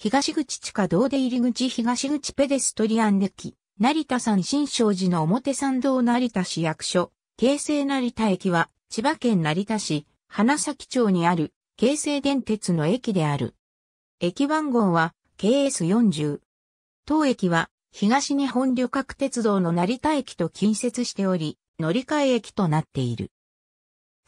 東口地下道出入り口東口ペデストリアン駅、成田山新勝寺の表参道成田市役所、京成成田駅は、千葉県成田市、花咲町にある、京成電鉄の駅である。駅番号は、KS40。当駅は、東日本旅客鉄道の成田駅と近接しており、乗り換え駅となっている。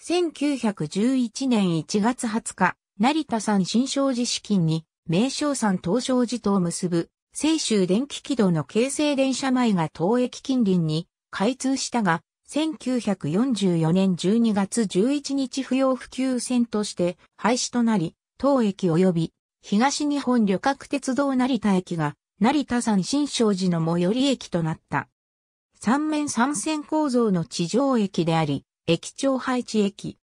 1911年1月20日、成田山新勝寺資金に、名称山東照寺とを結ぶ、青州電気軌道の京成電車前が東駅近隣に開通したが、1944年12月11日不要不急線として廃止となり、当駅及び東日本旅客鉄道成田駅が成田山新勝寺の最寄り駅となった。三面三線構造の地上駅であり、駅長配置駅。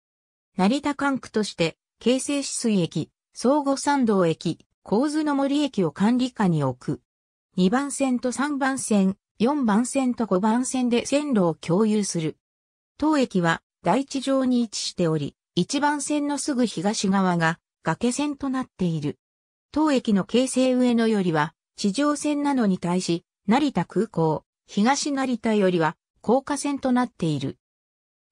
成田管区として、京成止水駅、相互参道駅、構図の森駅を管理下に置く。2番線と3番線、4番線と5番線で線路を共有する。当駅は大地上に位置しており、1番線のすぐ東側が崖線となっている。当駅の形成上野よりは地上線なのに対し、成田空港、東成田よりは高架線となっている。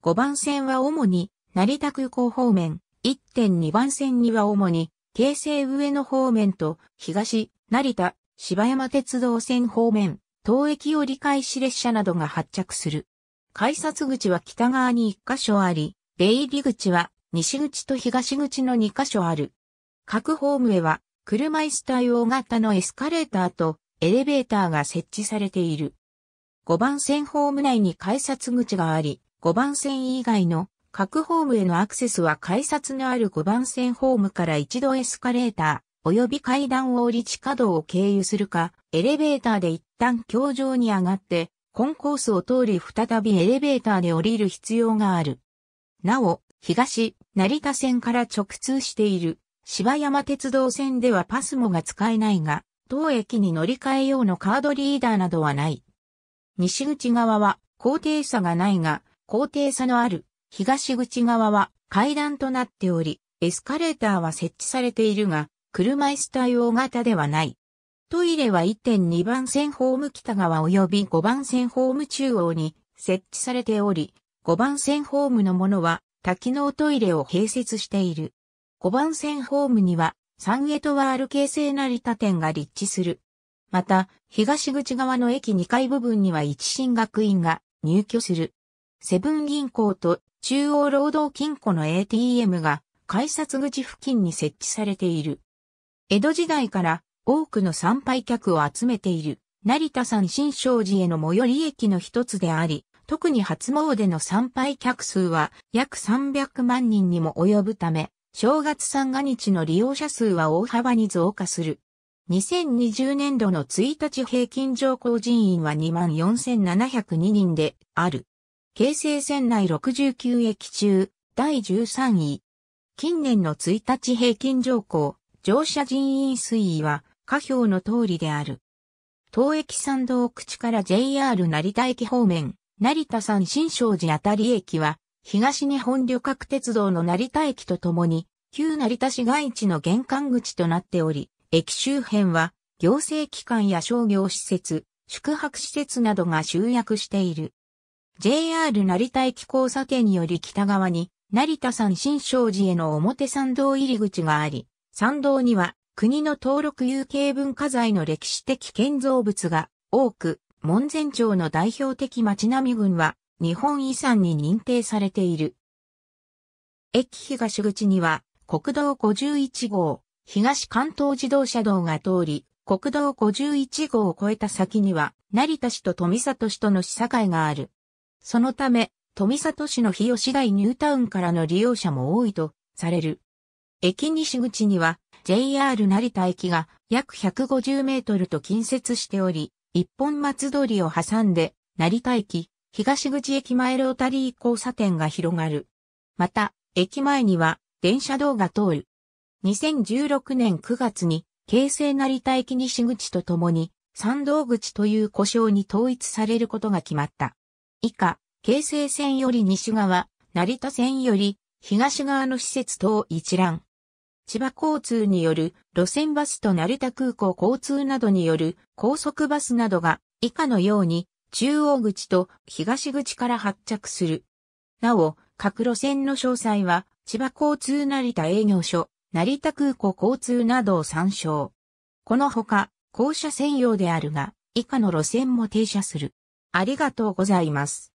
5番線は主に成田空港方面、1.2番線には主に京成上野方面と東、成田、芝山鉄道線方面、当駅折り返し列車などが発着する。改札口は北側に1箇所あり、出入り口は西口と東口の2箇所ある。各ホームへは車椅子対応型のエスカレーターとエレベーターが設置されている。5番線ホーム内に改札口があり、5番線以外の各ホームへのアクセスは改札のある5番線ホームから一度エスカレーター、及び階段を降り地下道を経由するか、エレベーターで一旦橋上に上がって、コンコースを通り再びエレベーターで降りる必要がある。なお、東、成田線から直通している、芝山鉄道線ではパスモが使えないが、当駅に乗り換え用のカードリーダーなどはない。西口側は、高低差がないが、高低差のある東口側は階段となっており、エスカレーターは設置されているが、車椅子対応型ではない。トイレは1.2番線ホーム北側及び5番線ホーム中央に設置されており、5番線ホームのものは多機能トイレを併設している。5番線ホームにはサンエトワール形成成田店が立地する。また、東口側の駅2階部分には一新学院が入居する。セブン銀行と中央労働金庫の ATM が改札口付近に設置されている。江戸時代から多くの参拝客を集めている成田山新勝寺への最寄り駅の一つであり、特に初詣の参拝客数は約300万人にも及ぶため、正月三が日の利用者数は大幅に増加する。2020年度の1日平均乗降人員は24,702人である。京成線内69駅中、第13位。近年の1日平均乗降、乗車人員推移は、下表の通りである。東駅参道口から JR 成田駅方面、成田山新勝寺あたり駅は、東日本旅客鉄道の成田駅とともに、旧成田市街地の玄関口となっており、駅周辺は、行政機関や商業施設、宿泊施設などが集約している。JR 成田駅交差点より北側に、成田山新勝寺への表参道入り口があり、参道には国の登録有形文化財の歴史的建造物が多く、門前町の代表的町並み群は日本遺産に認定されている。駅東口には国道51号、東関東自動車道が通り、国道51号を越えた先には成田市と富里市との市境がある。そのため、富里市の日吉台ニュータウンからの利用者も多いとされる。駅西口には JR 成田駅が約150メートルと近接しており、一本松通りを挟んで成田駅、東口駅前ロータリー交差点が広がる。また、駅前には電車道が通る。2016年9月に京成成田駅西口とともに山道口という故障に統一されることが決まった。以下、京成線より西側、成田線より東側の施設等一覧。千葉交通による路線バスと成田空港交通などによる高速バスなどが以下のように中央口と東口から発着する。なお、各路線の詳細は千葉交通成田営業所、成田空港交通などを参照。このほか、降車専用であるが、以下の路線も停車する。ありがとうございます。